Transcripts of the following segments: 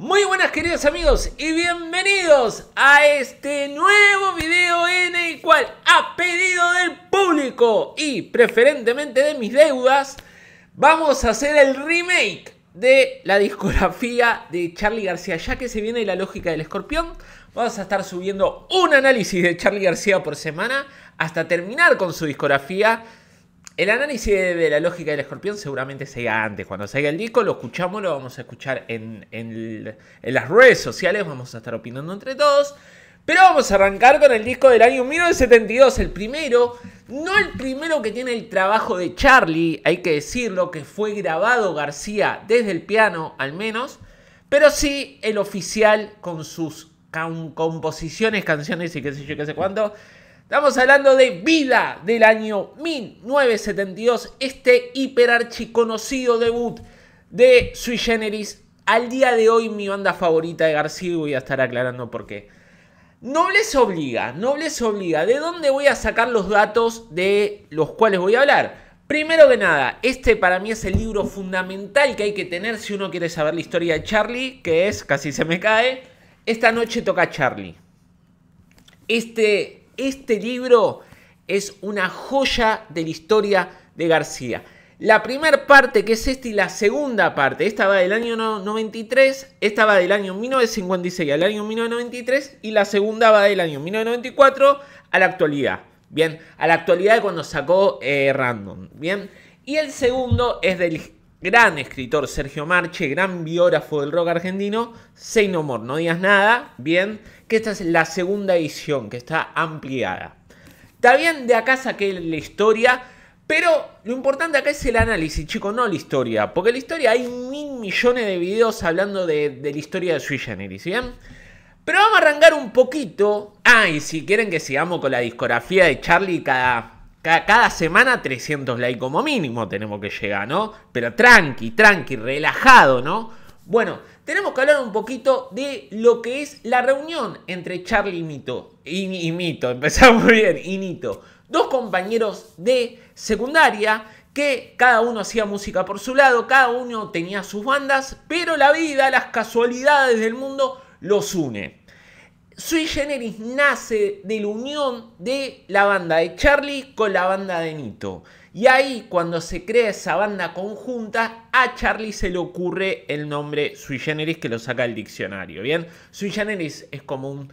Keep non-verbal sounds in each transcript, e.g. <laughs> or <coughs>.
Muy buenas queridos amigos y bienvenidos a este nuevo video en el cual a pedido del público y preferentemente de mis deudas vamos a hacer el remake de la discografía de Charlie García ya que se viene la lógica del escorpión vamos a estar subiendo un análisis de Charlie García por semana hasta terminar con su discografía el análisis de la lógica del escorpión seguramente se haga antes. Cuando salga el disco, lo escuchamos, lo vamos a escuchar en, las redes sociales, vamos a estar opinando entre todos. Pero vamos a arrancar con el disco del año 1972, el primero, no el primero que tiene el trabajo de Charlie, hay que decirlo, que fue grabado García desde el piano al menos, pero sí el oficial con sus composiciones, canciones y qué sé yo, qué sé cuánto. Estamos hablando de Vida del año 1972, este conocido debut de Sui Generis. Al día de hoy mi banda favorita de García y voy a estar aclarando por qué. les obliga, no les obliga. ¿De dónde voy a sacar los datos de los cuales voy a hablar? Primero que nada, este para mí es el libro fundamental que hay que tener si uno quiere saber la historia de Charlie, que es, casi se me cae, Esta noche toca Charlie. Este este libro es una joya de la historia de García. La primera parte, que es esta, y la segunda parte, esta va del año 93, esta va del año 1956 al año 1993, y la segunda va del año 1994 a la actualidad. Bien, a la actualidad de cuando sacó eh, Random. Bien, y el segundo es del gran escritor Sergio Marche, gran biógrafo del rock argentino, Say No no digas nada, bien, que esta es la segunda edición, que está ampliada. Está bien, de acá saqué la historia, pero lo importante acá es el análisis, chicos, no la historia, porque la historia hay mil millones de videos hablando de, de la historia de Sui Generis, ¿bien? Pero vamos a arrancar un poquito. Ah, y si quieren que sigamos con la discografía de Charlie cada cada, semana 300 likes como mínimo tenemos que llegar, ¿no? Pero tranqui, tranqui, relajado, ¿no? Bueno, tenemos que hablar un poquito de lo que es la reunión entre Charlie y Mito. Y, y Mito, <laughs> empezamos bien, y Mito. Dos compañeros de secundaria que cada uno hacía música por su lado, cada uno tenía sus bandas, pero la vida, las casualidades del mundo los une. Sui Generis nace de la unión de la banda de Charlie con la banda de Nito. Y ahí, cuando se crea esa banda conjunta, a Charlie se le ocurre el nombre Sui Generis que lo saca el diccionario. Bien, Sui Generis es como un.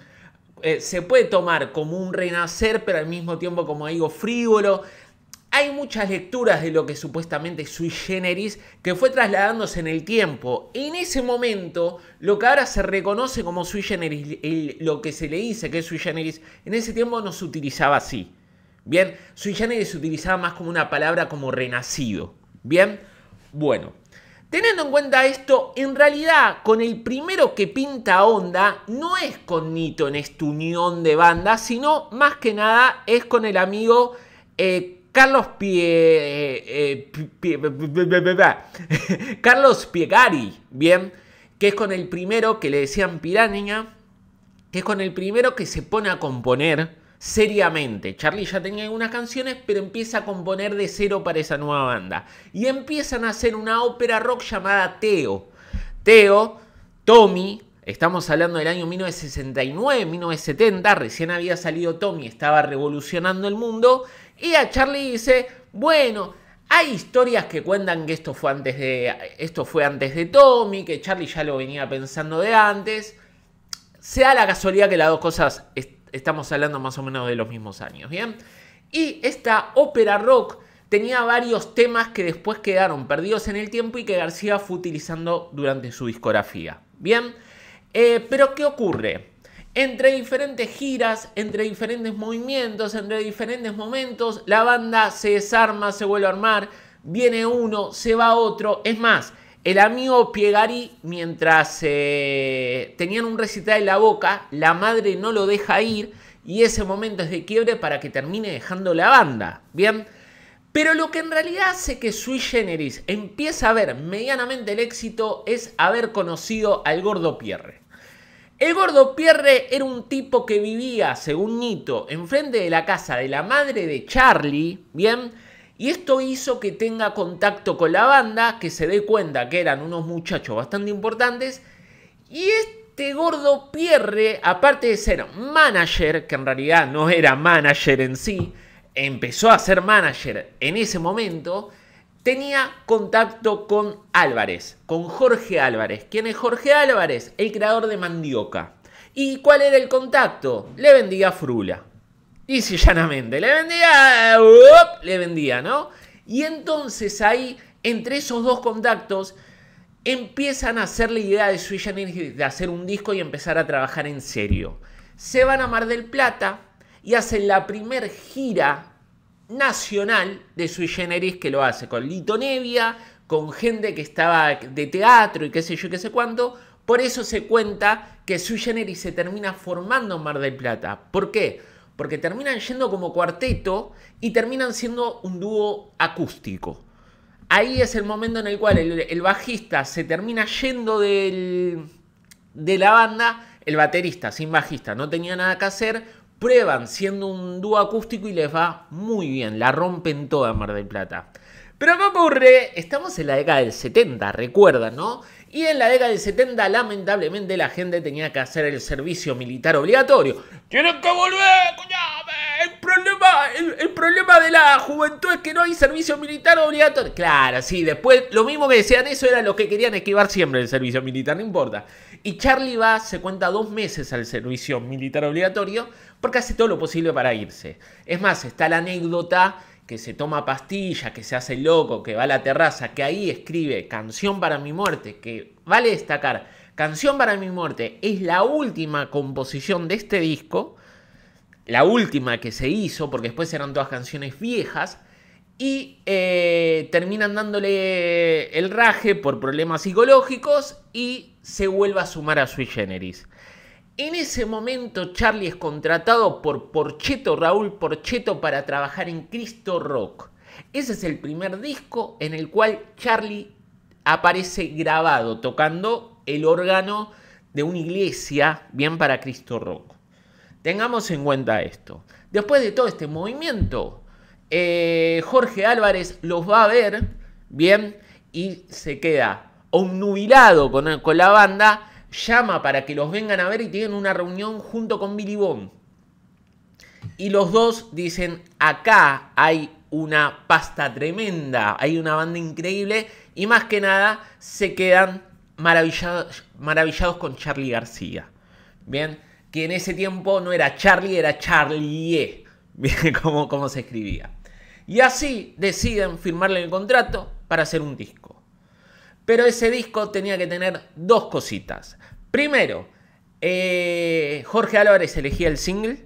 Eh, se puede tomar como un renacer, pero al mismo tiempo, como algo frívolo hay muchas lecturas de lo que supuestamente sui generis que fue trasladándose en el tiempo. En ese momento, lo que ahora se reconoce como sui generis, lo que se le dice que es sui generis, en ese tiempo no se utilizaba así. Bien, sui generis se utilizaba más como una palabra como renacido. Bien, bueno. Teniendo en cuenta esto, en realidad con el primero que pinta Onda no es con Nito en esta unión de banda, sino más que nada es con el amigo eh, Carlos Pie, Carlos Piegari, bien, que es con el primero que le decían Piranha, que es con el primero que se pone a componer seriamente. Charlie ya tenía algunas canciones, pero empieza a componer de cero para esa nueva banda. Y empiezan a hacer una ópera rock llamada Teo. Teo, Tommy, estamos hablando del año 1969, 1970, recién había salido Tommy, estaba revolucionando el mundo. Y a Charlie dice, bueno, hay historias que cuentan que esto fue antes de, esto fue antes de Tommy, que Charlie ya lo venía pensando de antes. Sea la casualidad que las dos cosas estamos hablando más o menos de los mismos años, ¿bien? Y esta ópera rock tenía varios temas que después quedaron perdidos en el tiempo y que García fue utilizando durante su discografía, ¿bien? Eh, pero ¿qué ocurre? entre diferentes giras, entre diferentes movimientos, entre diferentes momentos, la banda se desarma, se vuelve a armar, viene uno, se va otro. Es más, el amigo Piegari, mientras eh, tenían un recital en la boca, la madre no lo deja ir y ese momento es de quiebre para que termine dejando la banda. Bien. Pero lo que en realidad hace que Sui Generis empiece a ver medianamente el éxito es haber conocido al gordo Pierre. El gordo Pierre era un tipo que vivía, según Nito, enfrente de la casa de la madre de Charlie, ¿bien? Y esto hizo que tenga contacto con la banda, que se dé cuenta que eran unos muchachos bastante importantes. Y este gordo Pierre, aparte de ser manager, que en realidad no era manager en sí, empezó a ser manager en ese momento, tenía contacto con Álvarez, con Jorge Álvarez. ¿Quién es Jorge Álvarez? El creador de Mandioca. ¿Y cuál era el contacto? Le vendía frula. Y si llanamente, le vendía, le vendía, ¿no? Y entonces ahí, entre esos dos contactos, empiezan a hacer la idea de Sui de hacer un disco y empezar a trabajar en serio. Se van a Mar del Plata y hacen la primer gira nacional de sui generis que lo hace con Lito Nevia, con gente que estaba de teatro y qué sé yo, qué sé cuánto. Por eso se cuenta que sui generis se termina formando en Mar del Plata. ¿Por qué? Porque terminan yendo como cuarteto y terminan siendo un dúo acústico. Ahí es el momento en el cual el, bajista se termina yendo del, de la banda, el baterista sin bajista no tenía nada que hacer, prueban siendo un dúo acústico y les va muy bien, la rompen toda Mar del Plata. Pero ¿qué ocurre? Estamos en la década del 70, recuerdan, ¿no? Y en la década del 70, lamentablemente, la gente tenía que hacer el servicio militar obligatorio. ¡Tienen que volver, el problema, el, el, problema de la juventud es que no hay servicio militar obligatorio. Claro, sí, después lo mismo que decían eso era lo que querían esquivar siempre el servicio militar, no importa. Y Charlie va, se cuenta dos meses al servicio militar obligatorio porque hace todo lo posible para irse. Es más, está la anécdota que se toma pastilla, que se hace loco, que va a la terraza, que ahí escribe Canción para mi muerte, que vale destacar, Canción para mi muerte es la última composición de este disco, la última que se hizo, porque después eran todas canciones viejas, y eh, terminan dándole el raje por problemas psicológicos y se vuelve a sumar a Sui Generis. En ese momento Charlie es contratado por Porcheto, Raúl Porcheto, para trabajar en Cristo Rock. Ese es el primer disco en el cual Charlie aparece grabado tocando el órgano de una iglesia, bien para Cristo Rock. Tengamos en cuenta esto. Después de todo este movimiento, eh, Jorge Álvarez los va a ver, bien, y se queda obnubilado con la banda llama para que los vengan a ver y tienen una reunión junto con Billy Bond. Y los dos dicen, acá hay una pasta tremenda, hay una banda increíble y más que nada se quedan maravillados, con Charlie García. Bien, que en ese tiempo no era Charlie, era Charlie. E. <laughs> Bien, cómo como se escribía. Y así deciden firmarle el contrato para hacer un disco. Pero ese disco tenía que tener dos cositas. Primero, eh, Jorge Álvarez elegía el single.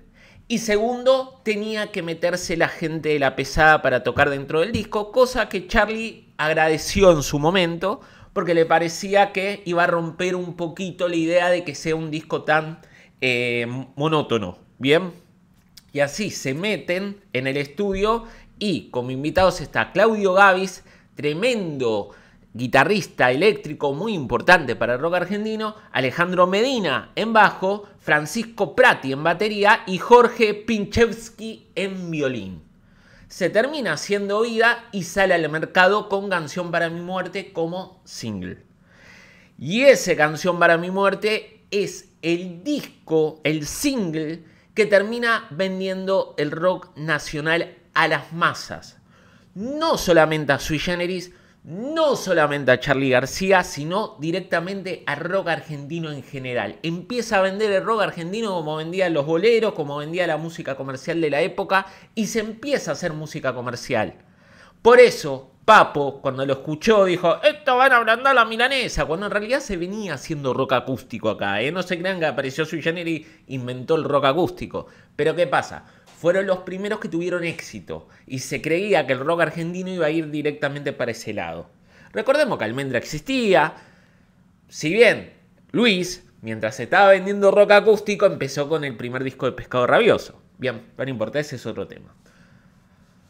Y segundo, tenía que meterse la gente de la pesada para tocar dentro del disco, cosa que Charlie agradeció en su momento, porque le parecía que iba a romper un poquito la idea de que sea un disco tan eh, monótono. Bien, y así se meten en el estudio y como invitados está Claudio Gavis, tremendo guitarrista eléctrico muy importante para el rock argentino, Alejandro Medina en bajo, Francisco Prati en batería y Jorge Pinchevsky en violín. Se termina siendo oída y sale al mercado con Canción para mi muerte como single. Y ese Canción para mi muerte es el disco, el single que termina vendiendo el rock nacional a las masas. No solamente a Sui Generis, no solamente a Charlie García, sino directamente a rock argentino en general. Empieza a vender el rock argentino como vendían los boleros, como vendía la música comercial de la época, y se empieza a hacer música comercial. Por eso, Papo, cuando lo escuchó, dijo, esto van a abrandar la milanesa, cuando en realidad se venía haciendo rock acústico acá. ¿eh? No se crean que apareció Sui y e inventó el rock acústico. Pero ¿qué pasa? fueron los primeros que tuvieron éxito y se creía que el rock argentino iba a ir directamente para ese lado. Recordemos que Almendra existía, si bien Luis, mientras estaba vendiendo rock acústico, empezó con el primer disco de Pescado Rabioso. Bien, no importa, ese es otro tema.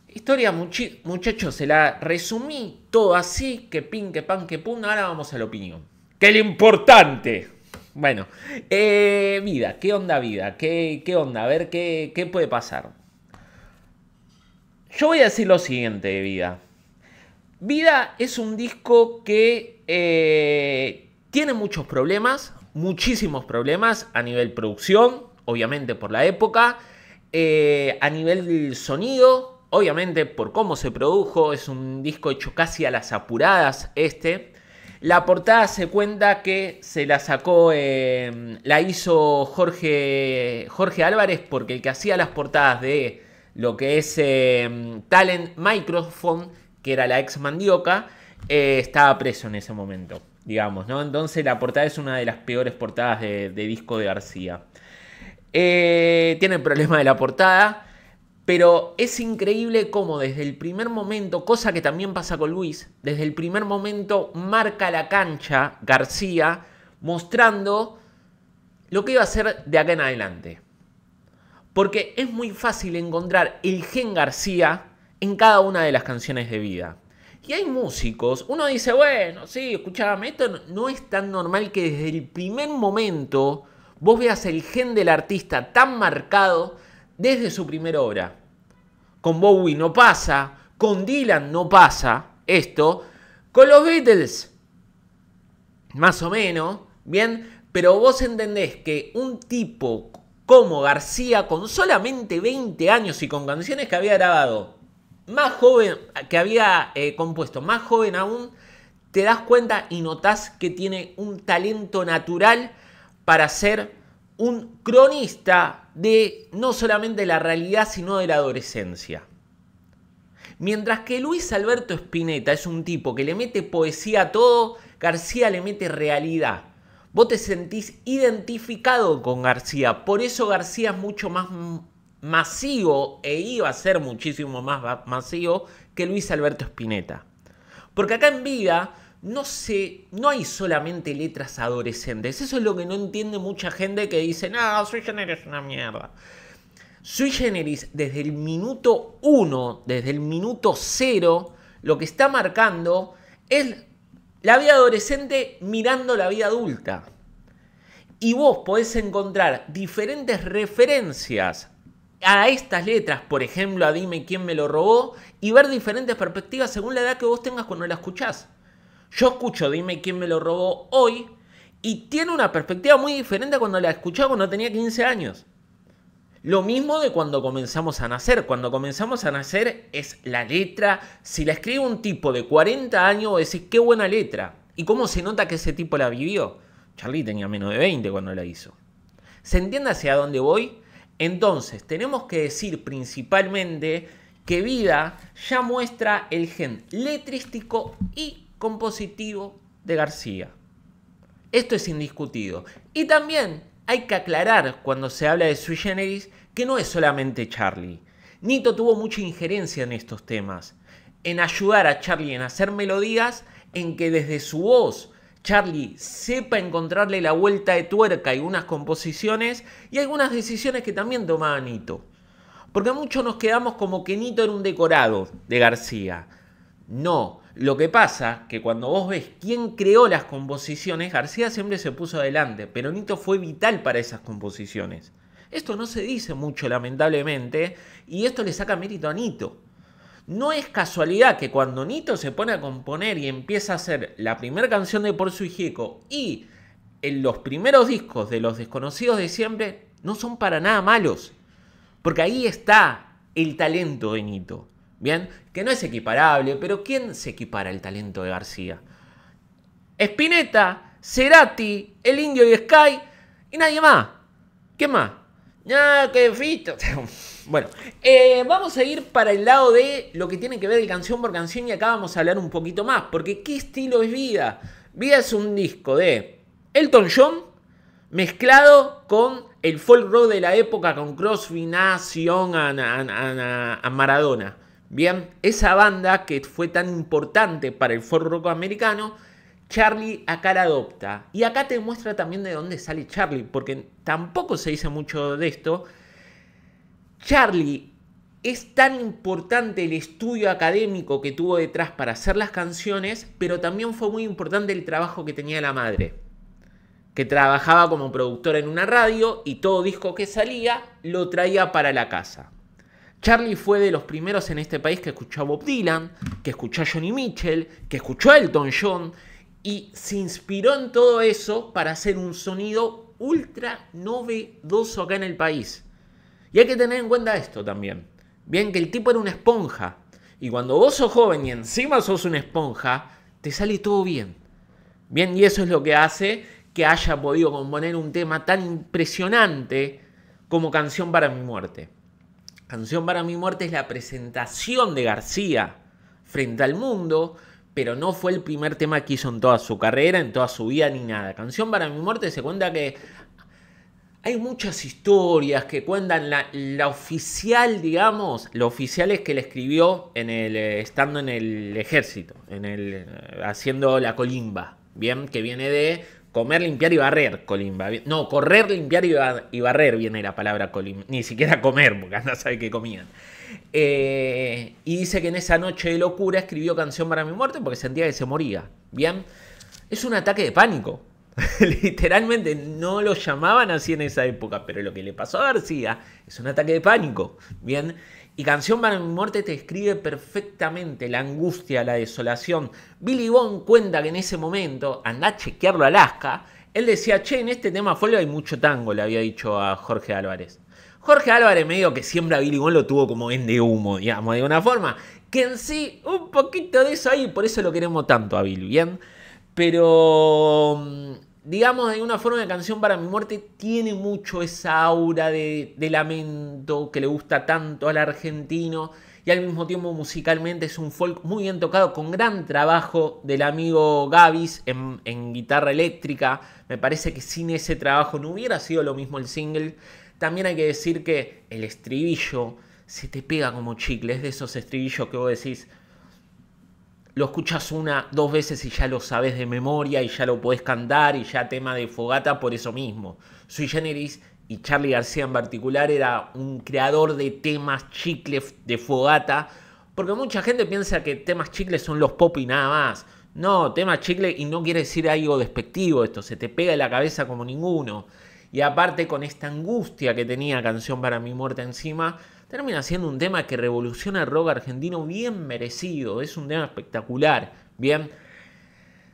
Historia, muchachos, se la resumí todo así, que pin, que pan, que pun, ahora vamos a la opinión. ¡Que lo importante! Bueno, eh, vida, ¿qué onda vida? ¿Qué, onda? A ver, ¿qué, ¿qué puede pasar? Yo voy a decir lo siguiente de vida. Vida es un disco que eh, tiene muchos problemas, muchísimos problemas a nivel producción, obviamente por la época, eh, a nivel sonido, obviamente por cómo se produjo, es un disco hecho casi a las apuradas este. La portada se cuenta que se la sacó, em, la hizo Jorge, Jorge Álvarez, porque el que hacía las portadas de lo que es em, Talent Microphone, que era la ex mandioca, eh, estaba preso en ese momento, digamos, ¿no? Entonces la portada es una de las peores portadas de, de disco de García. Eh, tiene el problema de la portada. Pero es increíble cómo desde el primer momento, cosa que también pasa con Luis, desde el primer momento marca la cancha García mostrando lo que iba a hacer de acá en adelante. Porque es muy fácil encontrar el gen García en cada una de las canciones de vida. Y hay músicos, uno dice, bueno, sí, escúchame, esto no es tan normal que desde el primer momento vos veas el gen del artista tan marcado desde su primera obra. Con Bowie no pasa, con Dylan no pasa esto, con los Beatles más o menos, bien, pero vos entendés que un tipo como García, con solamente 20 años y con canciones que había grabado, más joven, que había eh, compuesto, más joven aún, te das cuenta y notás que tiene un talento natural para ser un cronista de no solamente la realidad, sino de la adolescencia. Mientras que Luis Alberto Spinetta es un tipo que le mete poesía a todo, García le mete realidad. Vos te sentís identificado con García, por eso García es mucho más masivo e iba a ser muchísimo más masivo que Luis Alberto Spinetta. Porque acá en vida no sé, no hay solamente letras adolescentes. Eso es lo que no entiende mucha gente que dice, no, Sui Generis es una mierda. Sui Generis, desde el minuto uno, desde el minuto cero, lo que está marcando es la vida adolescente mirando la vida adulta. Y vos podés encontrar diferentes referencias a estas letras, por ejemplo, a Dime quién me lo robó, y ver diferentes perspectivas según la edad que vos tengas cuando la escuchás. Yo escucho Dime quién me lo robó hoy y tiene una perspectiva muy diferente a cuando la escuchaba cuando tenía 15 años. Lo mismo de cuando comenzamos a nacer. Cuando comenzamos a nacer es la letra. Si la escribe un tipo de 40 años, decís qué buena letra. ¿Y cómo se nota que ese tipo la vivió? Charlie tenía menos de 20 cuando la hizo. ¿Se entiende hacia dónde voy? Entonces, tenemos que decir principalmente que vida ya muestra el gen letrístico y compositivo de García. Esto es indiscutido. Y también hay que aclarar cuando se habla de sui generis que no es solamente Charlie. Nito tuvo mucha injerencia en estos temas, en ayudar a Charlie en hacer melodías en que desde su voz Charlie sepa encontrarle la vuelta de tuerca y unas composiciones y algunas decisiones que también tomaba Nito. Porque muchos nos quedamos como que Nito era un decorado de García. No, lo que pasa que cuando vos ves quién creó las composiciones, García siempre se puso adelante. pero Nito fue vital para esas composiciones. Esto no se dice mucho, lamentablemente, y esto le saca mérito a Nito. No es casualidad que cuando Nito se pone a componer y empieza a hacer la primera canción de Por su Hijeco y en los primeros discos de Los Desconocidos de siempre, no son para nada malos. Porque ahí está el talento de Nito. Bien, que no es equiparable, pero ¿quién se equipara el talento de García? Spinetta, Cerati, el Indio y Sky y nadie más. ¿Qué más? Ah, qué fito. <laughs> bueno, eh, vamos a ir para el lado de lo que tiene que ver el canción por canción y acá vamos a hablar un poquito más, porque ¿qué estilo es Vida? Vida es un disco de Elton John mezclado con el folk rock de la época, con Crosby, a Maradona. Bien, esa banda que fue tan importante para el folk rock americano, Charlie acá la adopta. Y acá te muestra también de dónde sale Charlie, porque tampoco se dice mucho de esto. Charlie es tan importante el estudio académico que tuvo detrás para hacer las canciones, pero también fue muy importante el trabajo que tenía la madre, que trabajaba como productora en una radio y todo disco que salía lo traía para la casa. Charlie fue de los primeros en este país que escuchó a Bob Dylan, que escuchó a Johnny Mitchell, que escuchó a Elton John y se inspiró en todo eso para hacer un sonido ultra novedoso acá en el país. Y hay que tener en cuenta esto también. Bien que el tipo era una esponja y cuando vos sos joven y encima sos una esponja, te sale todo bien. Bien, y eso es lo que hace que haya podido componer un tema tan impresionante como Canción para mi muerte. Canción para mi muerte es la presentación de García frente al mundo, pero no fue el primer tema que hizo en toda su carrera, en toda su vida ni nada. Canción para mi muerte se cuenta que hay muchas historias que cuentan la, oficial, digamos, lo oficial es que le escribió en el, eh, estando en el ejército, en el, eh, haciendo la colimba, bien, que viene de Comer, limpiar y barrer, Colimba. No, correr, limpiar y, barrer viene la palabra Colin. Ni siquiera comer, porque anda sabe qué comían. Eh, y dice que en esa noche de locura escribió canción para mi muerte porque sentía que se moría. Bien, es un ataque de pánico. <laughs> Literalmente no lo llamaban así en esa época, pero lo que le pasó a García es un ataque de pánico. Bien. Y Canción para mi muerte te escribe perfectamente la angustia, la desolación. Billy Bond cuenta que en ese momento, anda a chequearlo a Alaska, él decía, che, en este tema folio hay mucho tango, le había dicho a Jorge Álvarez. Jorge Álvarez medio que siempre a Billy Bond lo tuvo como en de humo, digamos, de una forma. Que en sí, un poquito de eso ahí, por eso lo queremos tanto a Billy, ¿bien? Pero mm, digamos, de una forma de canción para mi muerte, tiene mucho esa aura de, lamento que le gusta tanto al argentino. Y al mismo tiempo musicalmente es un folk muy bien tocado, con gran trabajo del amigo Gavis en, en guitarra eléctrica. Me parece que sin ese trabajo no hubiera sido lo mismo el single. También hay que decir que el estribillo se te pega como chicle, es de esos estribillos que vos decís, lo escuchas una, dos veces y ya lo sabes de memoria y ya lo podés cantar y ya tema de fogata por eso mismo. Sui Generis y Charlie García en particular era un creador de temas chicles de fogata, porque mucha gente piensa que temas chicles son los pop y nada más. No, temas chicle y no quiere decir algo despectivo esto, se te pega en la cabeza como ninguno. Y aparte con esta angustia que tenía Canción para mi muerte encima, termina siendo un tema que revoluciona el rock argentino bien merecido. Es un tema espectacular. Bien.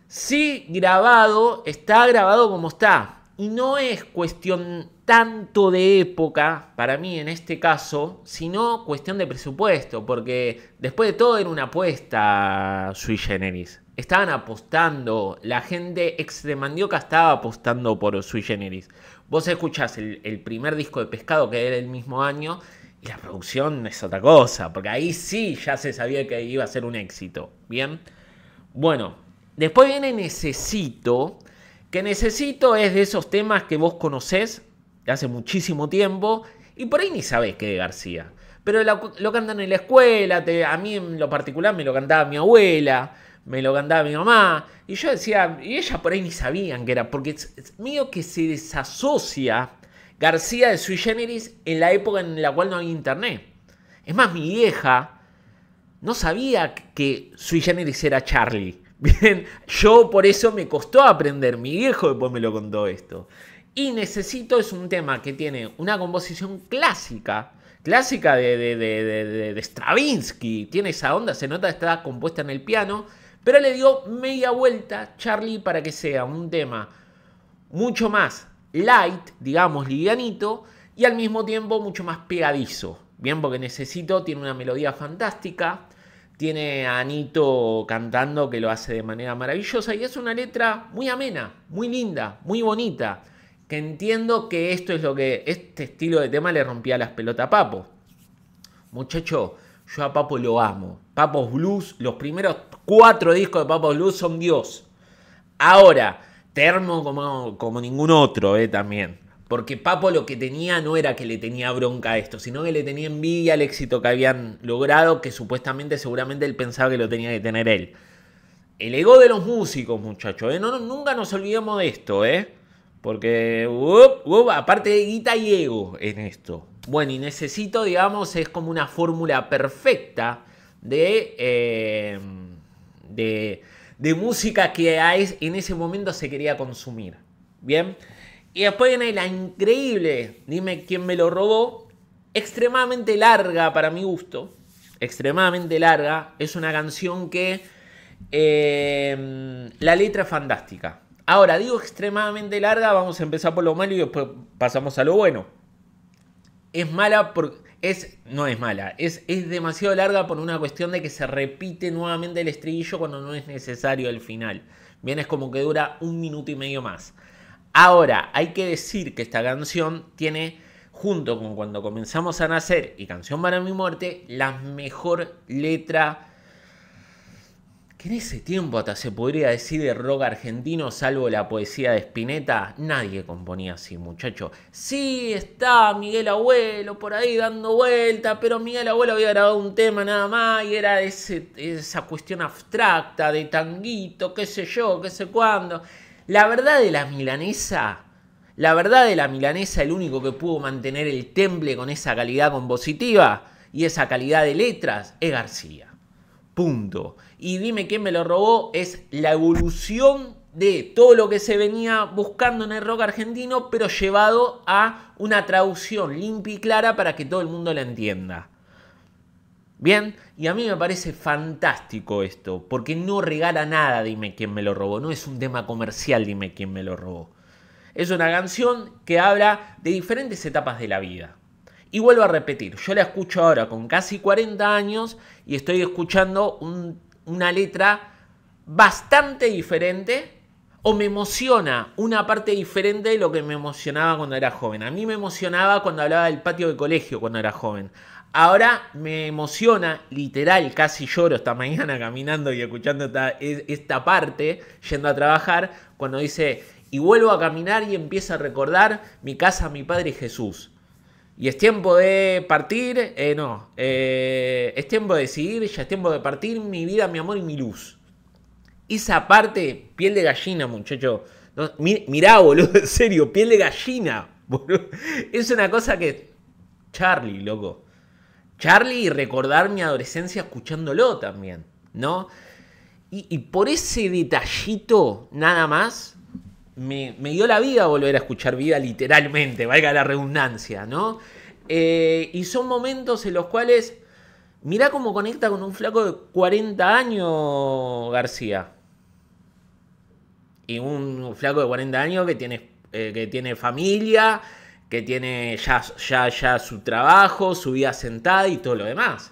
Sí, grabado, está grabado como está. Y no es cuestión tanto de época, para mí en este caso, sino cuestión de presupuesto, porque después de todo era una apuesta sui generis. Estaban apostando, la gente ex estaba apostando por sui generis. Vos escuchás el, primer disco de Pescado que era el mismo año y la producción es otra cosa, porque ahí sí ya se sabía que iba a ser un éxito. Bien. Bueno, después viene Necesito, que Necesito es de esos temas que vos conocés de hace muchísimo tiempo y por ahí ni sabés que de García. Pero lo, cantan en la escuela, te, a mí en lo particular me lo cantaba mi abuela me lo cantaba mi mamá. Y yo decía, y ellas por ahí ni sabían que era, porque es, mío que se desasocia García de Sui Generis en la época en la cual no había internet. Es más, mi vieja no sabía que Sui Generis era Charlie. <laughs> Bien, yo por eso me costó aprender. Mi viejo después me lo contó esto. Y Necesito es un tema que tiene una composición clásica, clásica de, de Stravinsky. Tiene esa onda, se nota, está compuesta en el piano pero le dio media vuelta Charlie para que sea un tema mucho más light, digamos, livianito, y al mismo tiempo mucho más pegadizo. Bien, porque necesito, tiene una melodía fantástica, tiene a Anito cantando que lo hace de manera maravillosa y es una letra muy amena, muy linda, muy bonita, que entiendo que esto es lo que este estilo de tema le rompía las pelotas a Papo. Muchacho, yo a Papo lo amo. Papos Blues, los primeros Cuatro discos de Papo Luz son Dios. Ahora, termo como, como ningún otro, eh, también. Porque Papo lo que tenía no era que le tenía bronca a esto, sino que le tenía envidia al éxito que habían logrado, que supuestamente, seguramente él pensaba que lo tenía que tener él. El ego de los músicos, muchachos, ¿eh? no, nunca nos olvidemos de esto, ¿eh? Porque, aparte de guita y ego en esto. Bueno, y necesito, digamos, es como una fórmula perfecta de... Eh, de, música que en ese momento se quería consumir. Bien. Y después viene la increíble, dime quién me lo robó, extremadamente larga para mi gusto, extremadamente larga, es una canción que em, la letra es fantástica. Ahora, digo extremadamente larga, vamos a empezar por lo malo y después pasamos a lo bueno es mala porque es, no es mala, es, es demasiado larga por una cuestión de que se repite nuevamente el estribillo cuando no es necesario el final. Bien, es como que dura un minuto y medio más. Ahora, hay que decir que esta canción tiene, junto con Cuando comenzamos a nacer y Canción para mi muerte, la mejor letra en ese tiempo hasta se podría decir de rock argentino, salvo la poesía de Spinetta, nadie componía así, muchacho. Sí, está Miguel Abuelo por ahí dando vuelta, pero Miguel Abuelo había grabado un tema nada más y era esa cuestión abstracta de tanguito, qué sé yo, qué sé cuándo. La verdad de la milanesa, la verdad de la milanesa, el único que pudo mantener el temple con esa calidad compositiva y esa calidad de letras es García. Punto. Y dime quién me lo robó. Es la evolución de todo lo que se venía buscando en el rock argentino, pero llevado a una traducción limpia y clara para que todo el mundo la entienda. Bien, y a mí me parece fantástico esto, porque no regala nada, dime quién me lo robó, no es un tema comercial, dime quién me lo robó. Es una canción que habla de diferentes etapas de la vida. Y vuelvo a repetir, yo la escucho ahora con casi 40 años y estoy escuchando una letra bastante diferente o me emociona una parte diferente de lo que me emocionaba cuando era joven. A mí me emocionaba cuando hablaba del patio de colegio cuando era joven. Ahora me emociona, literal, casi lloro esta <laughs> mañana caminando y escuchando esta, esta parte, yendo a trabajar, cuando dice, y vuelvo a caminar y empiezo a recordar mi casa, mi padre Jesús. Y es tiempo de partir, eh, no, eh, es tiempo de decidir, ya es tiempo de partir mi vida, mi amor y mi luz. Esa parte, piel de gallina, muchacho. mira mirá, boludo, en serio, piel de gallina. <laughs> Es una cosa que... Charlie, loco. Charlie y recordar mi adolescencia escuchándolo también, ¿no? Y, y por ese detallito nada más, me, dio la vida volver a escuchar vida literalmente, valga la redundancia, ¿no? Eh, y son momentos en los cuales, mirá cómo conecta con un flaco de 40 años García. Y un flaco de 40 años que tiene, eh, que tiene familia, que tiene ya, ya, ya su trabajo, su vida sentada y todo lo demás.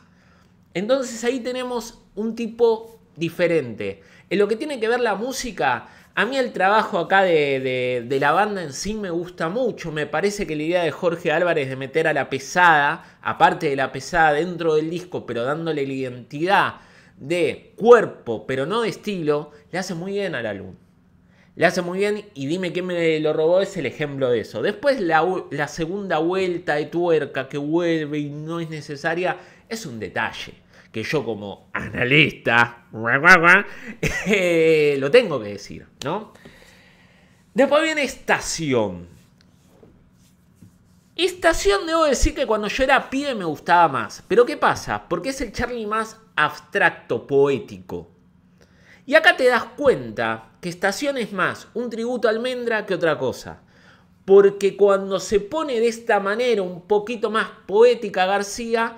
Entonces ahí tenemos un tipo diferente. En lo que tiene que ver la música, a mí el trabajo acá de, la banda en sí me gusta mucho. Me parece que la idea de Jorge Álvarez de meter a la pesada, aparte de la pesada, dentro del disco, pero dándole la identidad de cuerpo, pero no de estilo, le hace muy bien a la álbum. Le hace muy bien y dime qué me lo robó es el ejemplo de eso. Después la, la segunda vuelta de tuerca que vuelve y no es necesaria, es un detalle que yo como analista <laughs> eh, lo tengo que decir, ¿no? Después viene estación. Estación debo decir que cuando yo era pibe me gustaba más. Pero ¿qué pasa? Porque es el Charlie más abstracto, poético. Y acá te das cuenta que Estación es más un tributo a Almendra que otra cosa. Porque cuando se pone de esta manera un poquito más poética García,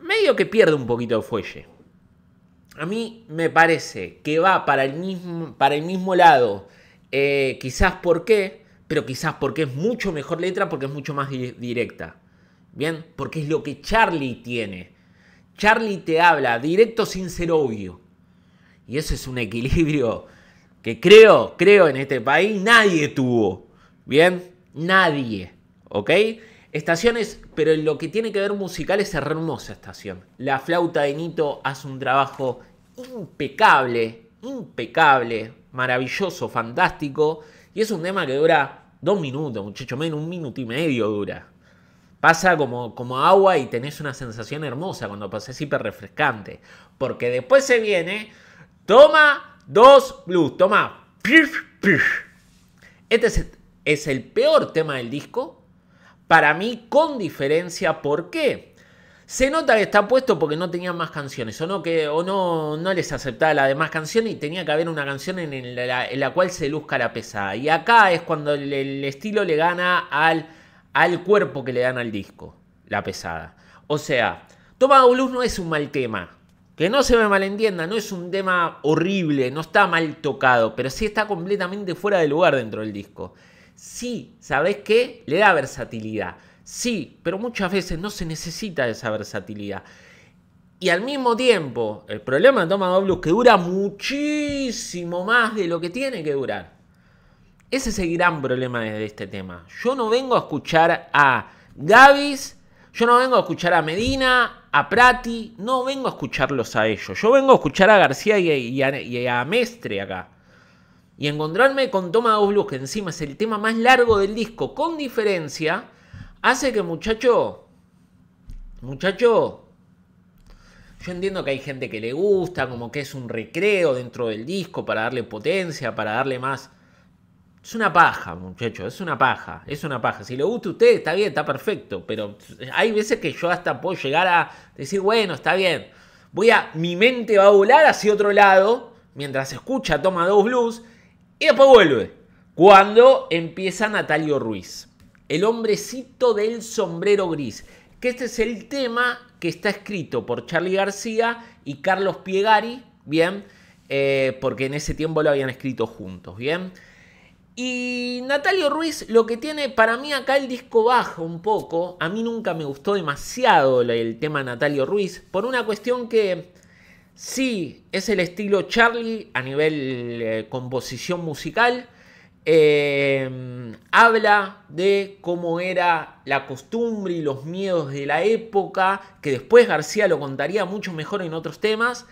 medio que pierde un poquito de fuelle. A mí me parece que va para el mismo, para el mismo lado, eh, quizás porque, pero quizás porque es mucho mejor letra, porque es mucho más directa. ¿Bien? Porque es lo que Charlie tiene. Charlie te habla directo sin ser obvio. Y eso es un equilibrio que creo, creo en este país nadie tuvo. ¿Bien? Nadie. ¿Ok? Estaciones, pero en lo que tiene que ver musical es hermosa estación. La flauta de Nito hace un trabajo impecable, impecable, maravilloso, fantástico. Y es un tema que dura dos minutos, muchacho menos, un minuto y medio dura. Pasa como, como agua y tenés una sensación hermosa cuando pasás hiper refrescante. Porque después se viene, toma dos blues, toma. Este es el peor tema del disco, para mí, con diferencia, ¿por qué? Se nota que está puesto porque no tenían más canciones, o no, que, no, les aceptaba la demás canción y tenía que haber una canción en la, cual se luzca la pesada. Y acá es cuando el, estilo le gana al, cuerpo que le dan al disco, la pesada. O sea, Toma Blues no es un mal tema. Que no se me malentienda, no es un tema horrible, no está mal tocado, pero sí está completamente fuera de lugar dentro del disco. Sí, ¿sabes qué? Le da versatilidad. Sí, pero muchas veces no se necesita esa versatilidad. Y al mismo tiempo, el problema de Thomas W que dura muchísimo más de lo que tiene que durar. Ese es el gran problema desde este tema. Yo no vengo a escuchar a Gavis, yo no vengo a escuchar a Medina, a Prati, no vengo a escucharlos a ellos. Yo vengo a escuchar a García y y a Mestre acá y encontrarme con Toma dos Blues, que encima es el tema más largo del disco, con diferencia, hace que muchacho, muchacho, yo entiendo que hay gente que le gusta, como que es un recreo dentro del disco para darle potencia, para darle más... Es una paja, muchacho, es una paja, es una paja. Si le gusta a usted, está bien, está perfecto, pero hay veces que yo hasta puedo llegar a decir, bueno, está bien, voy a, mi mente va a volar hacia otro lado, mientras escucha Toma Dos Blues, y después vuelve. Cuando empieza Natalio Ruiz, el hombrecito del sombrero gris, que este es el tema que está escrito por Charlie García y Carlos Piegari, ¿bien? Eh, porque en ese tiempo lo habían escrito juntos, ¿bien? Y Natalio Ruiz lo que tiene, para mí acá el disco bajo un poco, a mí nunca me gustó demasiado el tema Natalio Ruiz, por una cuestión que Sí, es el estilo Charlie a nivel eh, composición musical. Em, habla de cómo era la costumbre y los miedos de la época, que después García lo contaría mucho mejor en otros temas.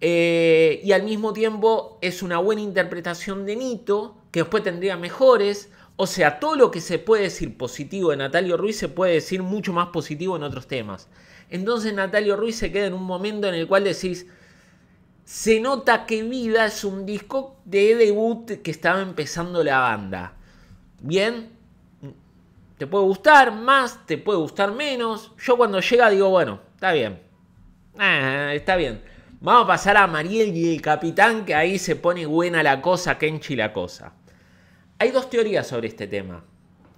Eh, y al mismo tiempo es una buena interpretación de Nito, que después tendría mejores. O sea, todo lo que se puede decir positivo de Natalio Ruiz se puede decir mucho más positivo en otros temas. Entonces Natalio Ruiz se queda en un momento en el cual decís, se nota que Vida es un disco de debut que estaba empezando la banda. Bien, te puede gustar más, te puede gustar menos. Yo cuando llega digo, bueno, está bien. Ah, está bien. Vamos a pasar a Mariel y el capitán, que ahí se pone buena la cosa, Kenchi la cosa. Hay dos teorías sobre este tema.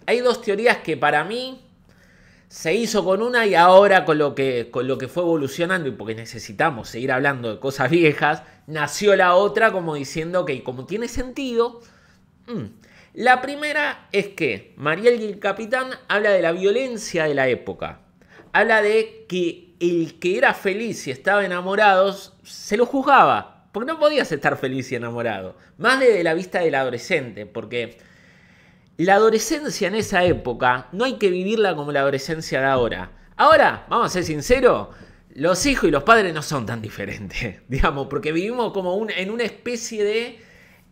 Hay dos teorías que para mí se hizo con una y ahora con lo que, con lo que fue evolucionando, y porque necesitamos seguir hablando de cosas <laughs> viejas, nació la otra como diciendo, que como tiene sentido. Mm, la primera es que Mariel el Capitán habla de la violencia de la época. Habla de que el que era feliz y estaba enamorado se lo juzgaba. Porque no podías estar feliz y enamorado. Más desde la vista del adolescente, porque la adolescencia en esa época no hay que vivirla como la adolescencia de ahora. Ahora, vamos a ser sinceros, los hijos y los padres no son tan diferentes, <laughs> digamos, porque vivimos como en una especie de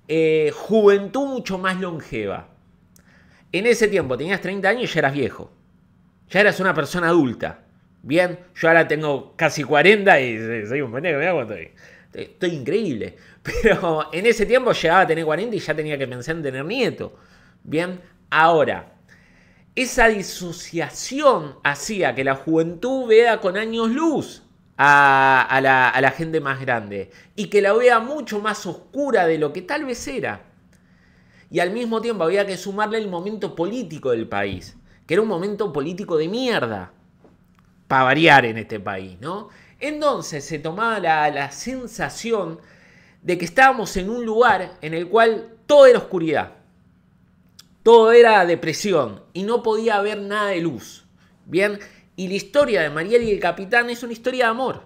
eh, juventud mucho más longeva. En ese tiempo tenías 30 años y ya eras viejo. Ya eras una persona adulta. Bien, yo ahora tengo casi 40 y soy un pendejo, me cuánto estoy. Estoy increíble. <laughs> Pero en ese tiempo llegaba a tener 40 y ya tenía que pensar en tener nieto. Bien, ahora, esa disociación hacía que la juventud vea con años luz a, la, gente más grande y que la vea mucho más oscura de lo que tal vez era. Y al mismo tiempo había que sumarle el momento político del país, que era un momento político de mierda, para variar en este país, ¿no? Entonces se tomaba la, la sensación de que estábamos en un lugar en el cual todo era oscuridad todo era depresión y no podía haber nada de luz. Bien, y la historia de Mariel y el capitán es una historia de amor.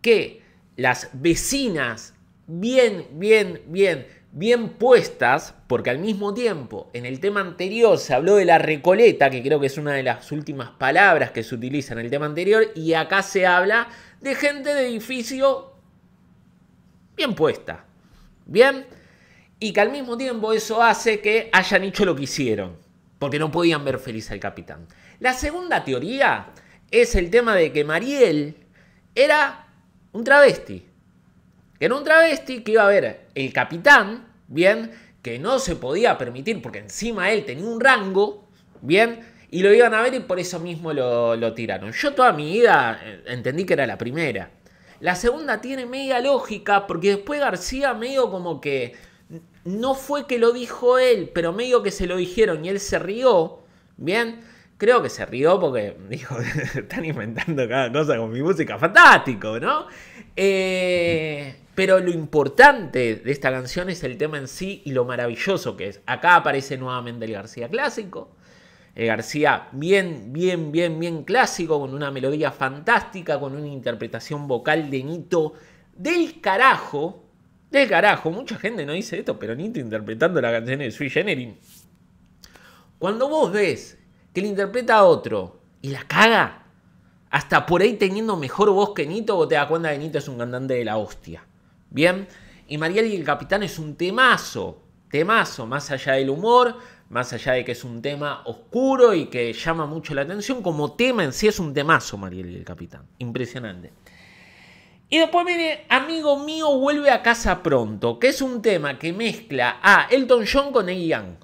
Que las vecinas, bien, bien, bien, bien puestas, porque al mismo tiempo, en el tema anterior se habló de la recoleta, que creo que es una de las últimas palabras que se utiliza en el tema anterior, y acá se habla de gente de edificio bien puesta. Bien y que al mismo tiempo eso hace que hayan hecho lo que hicieron, porque no podían ver feliz al capitán. La segunda teoría es el tema de que Mariel era un travesti, que era un travesti que iba a ver el capitán, bien, que no se podía permitir, porque encima él tenía un rango, bien, y lo iban a ver y por eso mismo lo, lo, tiraron. Yo toda mi vida eh, entendí que era la primera. La segunda tiene media lógica porque después García medio como que no fue que lo dijo él, pero medio que se lo dijeron y él se rió. Bien, creo que se rió porque <laughs> dijo, están inventando cada cosa con mi música, fantástico, ¿no? Eh, pero lo importante de esta canción es el tema en sí y lo maravilloso que es. Acá aparece nuevamente el García clásico. El García bien, bien, bien, bien clásico, con una melodía fantástica, con una interpretación vocal de Nito del carajo, del carajo. Mucha gente no dice esto, pero Nito interpretando la canción de Sweet Generin. Cuando vos ves que le interpreta a otro y la caga, hasta por ahí teniendo mejor voz que Nito, vos te das cuenta que Nito es un cantante de la hostia. Bien, y Mariel y el Capitán es un temazo, temazo, más allá del humor, más allá de que es un tema oscuro y que llama mucho la atención, como tema en sí es un temazo Mariel y el Capitán. Impresionante. Y después viene Amigo mío vuelve a casa pronto, que es un tema que mezcla a Elton John con el Young.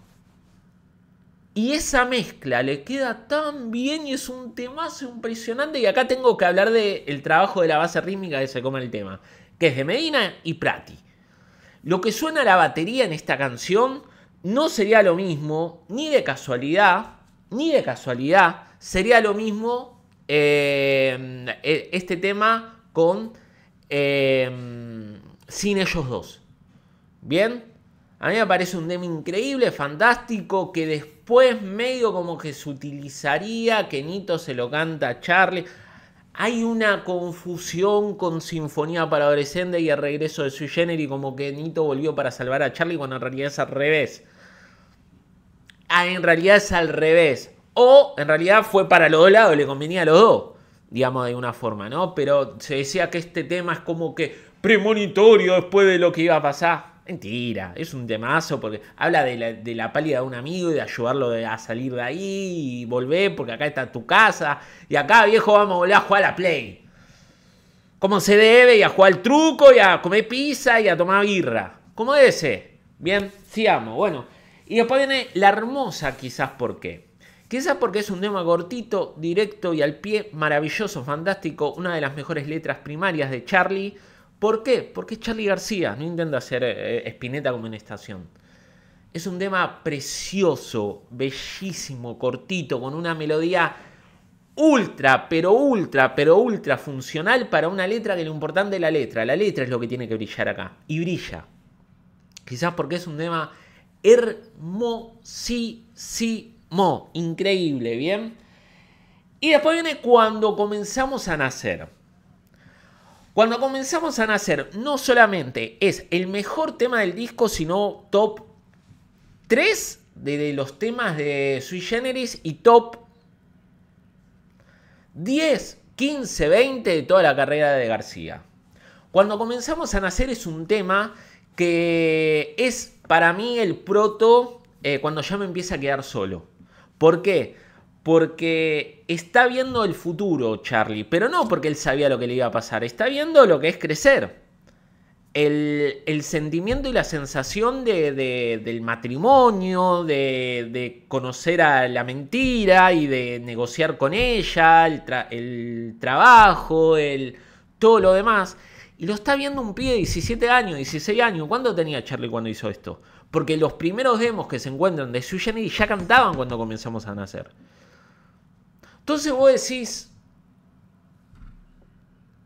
Y esa mezcla le queda tan bien y es un temazo impresionante. Y acá tengo que hablar del trabajo de la base rítmica de se come el tema, que es de Medina y Prati. Lo que suena la batería en esta canción no sería lo mismo, ni de casualidad, ni de casualidad, sería lo mismo eh, eh, este tema con Em, sin ellos dos. Bien, a mí me parece un demo increíble, fantástico, que después medio como que se utilizaría, que Nito se lo canta a Charlie. Hay una confusión con Sinfonía para Adolescente y el regreso de su y como que Nito volvió para salvar a Charlie cuando en realidad es al revés. Ah, en realidad es al revés. O en realidad fue para los dos lados, le convenía a los dos digamos, de una forma, ¿no? Pero se decía que este tema es como que premonitorio después de lo que iba a pasar. Mentira, es un temazo porque habla de la, pálida de un amigo y de ayudarlo a salir de ahí y volver porque acá está tu casa y acá viejo vamos a volver a jugar a la play. Como se debe y a jugar al truco y a comer pizza y a tomar birra. Como debe ser. Bien, sigamos. Bueno, y después viene la hermosa quizás por qué. Quizás porque es un tema cortito, directo y al pie, maravilloso, fantástico, una de las mejores letras primarias de Charlie. ¿Por qué? Porque es Charlie García, no intenta hacer espineta eh, como en estación. Es un tema precioso, bellísimo, cortito, con una melodía ultra, pero ultra, pero ultra funcional para una letra que lo importante es la letra. La letra es lo que tiene que brillar acá. Y brilla. Quizás porque es un tema hermosísimo Mo, increíble, ¿bien? Y después viene cuando comenzamos a nacer. Cuando comenzamos a nacer, no solamente es el mejor tema del disco, sino top 3 de los temas de Sui Generis y top 10, 15, 20 de toda la carrera de García. Cuando comenzamos a nacer es un tema que es para mí el proto eh, cuando ya me empieza a quedar solo. ¿Por qué? Porque está viendo el futuro Charlie, pero no porque él sabía lo que le iba a pasar, está viendo lo que es crecer. El, sentimiento y la sensación del matrimonio, de, conocer a la mentira y de negociar con ella, el, trabajo, el, todo lo demás. Y lo está viendo un pie de 17 años, 16 años. ¿Cuándo tenía Charlie cuando hizo esto? Porque los primeros demos que se encuentran de Sui ya cantaban cuando comenzamos a nacer. Entonces vos decís,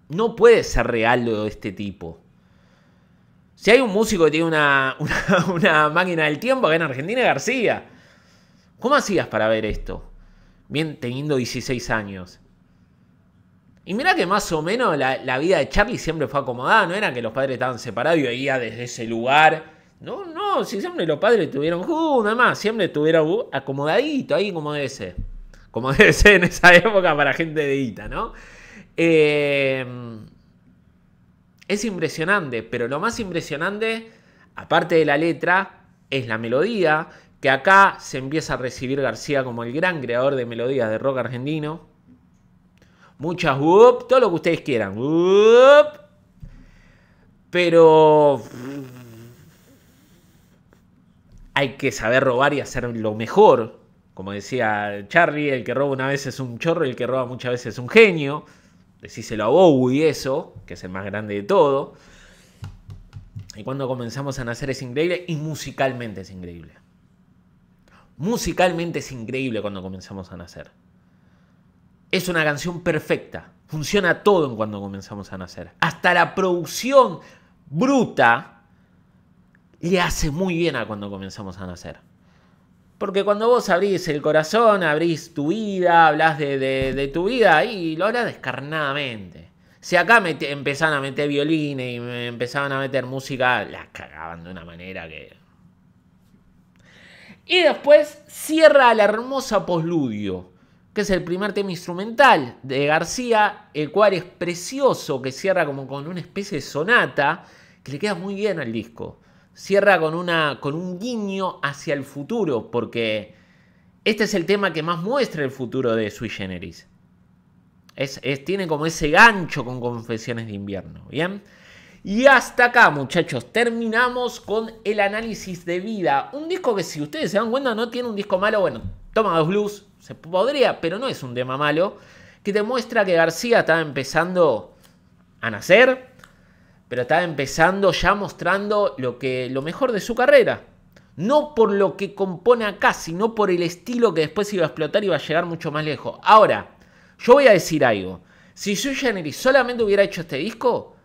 no puede ser real lo de este tipo. Si hay un músico que tiene una, <laughs> una, máquina del tiempo acá en Argentina, García. ¿Cómo hacías para ver esto? Bien, teniendo 16 años. Y mira que más o menos la, vida de Charlie siempre fue acomodada, no era que los padres estaban separados y veía desde ese lugar no, no, si siempre los padres tuvieron juntos, nada más, siempre estuvieron acomodadito ahí como debe ser. Como <laughs> debe ser en esa época para gente de Ita, ¿no? Em, es impresionante, pero lo más impresionante, aparte de la letra, es la melodía, que acá se empieza a recibir García como el gran creador de melodías de rock argentino. Muchas whoop, todo lo que ustedes quieran. Whoop, pero hay que saber robar y hacer lo mejor. Como decía Charlie, el que roba una vez es un chorro y el que roba muchas veces es un genio. Decíselo a Bowie eso, que es el más grande de todo. Y cuando comenzamos a nacer es increíble y musicalmente es increíble. Musicalmente es increíble cuando comenzamos a nacer. Es una canción perfecta. Funciona todo en cuando comenzamos a nacer. Hasta la producción bruta le hace muy bien a cuando comenzamos a nacer. Porque cuando vos abrís el corazón, abrís tu vida, hablas de, tu vida y lo hablas descarnadamente. Si acá me empezaban a meter violines y me empezaban a meter música, la cagaban de una manera que. Y después cierra la hermosa posludio, que es el primer tema instrumental de García, el cual es precioso, que cierra como con una especie de sonata, que le queda muy bien al disco cierra con, una, con un guiño hacia el futuro, porque este es el tema que más muestra el futuro de Sui Generis. Es, tiene como ese gancho con Confesiones de Invierno, ¿bien? Y hasta acá, muchachos, terminamos con el análisis de vida. Un disco que, si ustedes se dan cuenta, no tiene un disco malo. Bueno, toma dos blues, se podría, pero no es un tema malo. Que demuestra que García está empezando a nacer, pero estaba empezando ya mostrando lo, que, lo mejor de su carrera. No por lo que compone acá, sino por el estilo que después iba a explotar y iba a llegar mucho más lejos. Ahora, yo voy a decir algo. Si Sui Generis solamente hubiera hecho este disco,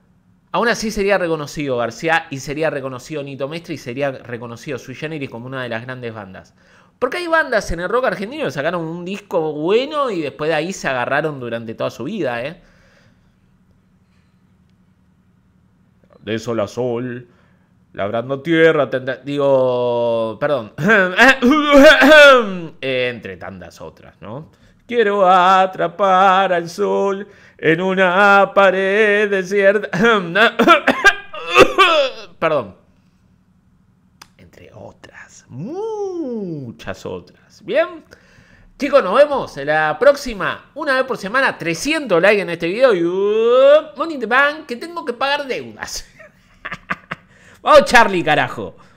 aún así sería reconocido García y sería reconocido Nito Mestre y sería reconocido Sui Generis como una de las grandes bandas. Porque hay bandas en el rock argentino que sacaron un disco bueno y después de ahí se agarraron durante toda su vida, ¿eh? de sol a sol, labrando tierra, tendrá... digo, perdón, <coughs> eh, entre tantas otras, ¿no? Quiero atrapar al sol en una pared desierta. <coughs> Perdón. Entre otras. Muchas otras. Bien. Chicos, nos vemos en la próxima. Una vez por semana, 300 likes en este video. Y uh, Money the Bank, que tengo que pagar deudas. <laughs> Vamos, Charlie, carajo.